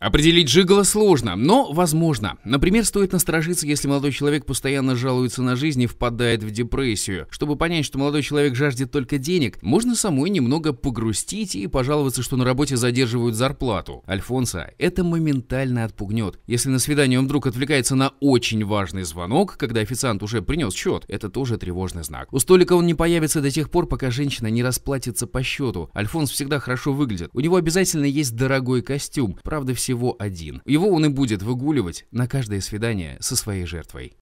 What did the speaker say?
Определить жигало сложно, но возможно. Например, стоит насторожиться, если молодой человек постоянно жалуется на жизнь и впадает в депрессию. Чтобы понять, что молодой человек жаждет только денег, можно самой немного погрустить и пожаловаться, что на работе задерживают зарплату. Альфонса это моментально отпугнет. Если на свидание он вдруг отвлекается на очень важный звонок, когда официант уже принес счет, это тоже тревожный знак. У столика он не появится до тех пор, пока женщина не расплатится по счету. Альфонс всегда хорошо выглядит. У него обязательно есть дорогой костюм. Правда, все всего один. Его он и будет выгуливать на каждое свидание со своей жертвой.